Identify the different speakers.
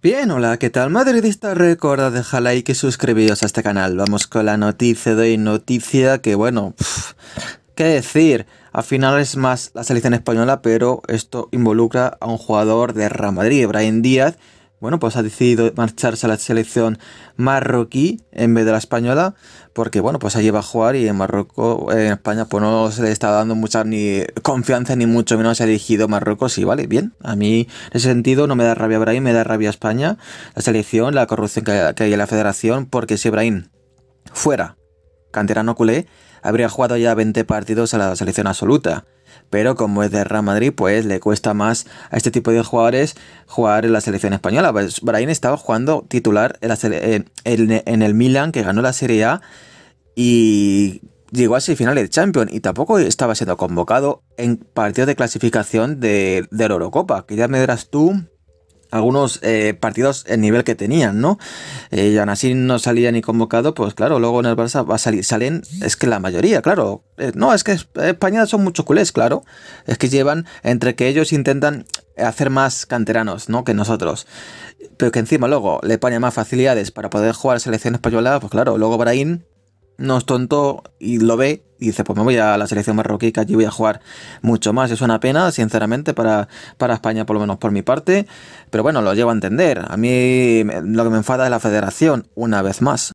Speaker 1: Bien, hola, ¿qué tal? Madridista, Recuerda dejar like y suscribiros a este canal. Vamos con la noticia de hoy, noticia que, bueno, qué decir. Al final es más la selección española, pero esto involucra a un jugador de Real Madrid, Brian Díaz, bueno, pues ha decidido marcharse a la selección marroquí en vez de la española, porque bueno, pues allí va a jugar y en Marruecos, en España, pues no se le está dando mucha ni confianza ni mucho menos ha elegido Marruecos y vale, bien. A mí en ese sentido no me da rabia Brahim, me da rabia a España, la selección, la corrupción que hay en la federación, porque si Brahim fuera canterano culé, habría jugado ya 20 partidos a la selección absoluta pero como es de Real Madrid, pues le cuesta más a este tipo de jugadores jugar en la selección española. Pues estaba jugando titular en, el Milan, que ganó la Serie A, y llegó a semifinales de Champions y tampoco estaba siendo convocado en partidos de clasificación del la Eurocopa, que ya me dirás tú algunos eh, partidos el nivel que tenían, ¿no? Eh, y aún así no salía ni convocado, pues claro, luego en el Barça va a salir, salen, es que la mayoría, claro. Eh, no, es que España son muchos culés, claro. Es que llevan, entre que ellos intentan hacer más canteranos, ¿no? Que nosotros. Pero que encima luego le ponen más facilidades para poder jugar a selección española, pues claro, luego Brahim no es tonto y lo ve y dice, pues me voy a la selección marroquí que allí voy a jugar mucho más. Es una pena, sinceramente, para, para España, por lo menos por mi parte. Pero bueno, lo llevo a entender. A mí lo que me enfada es la federación, una vez más.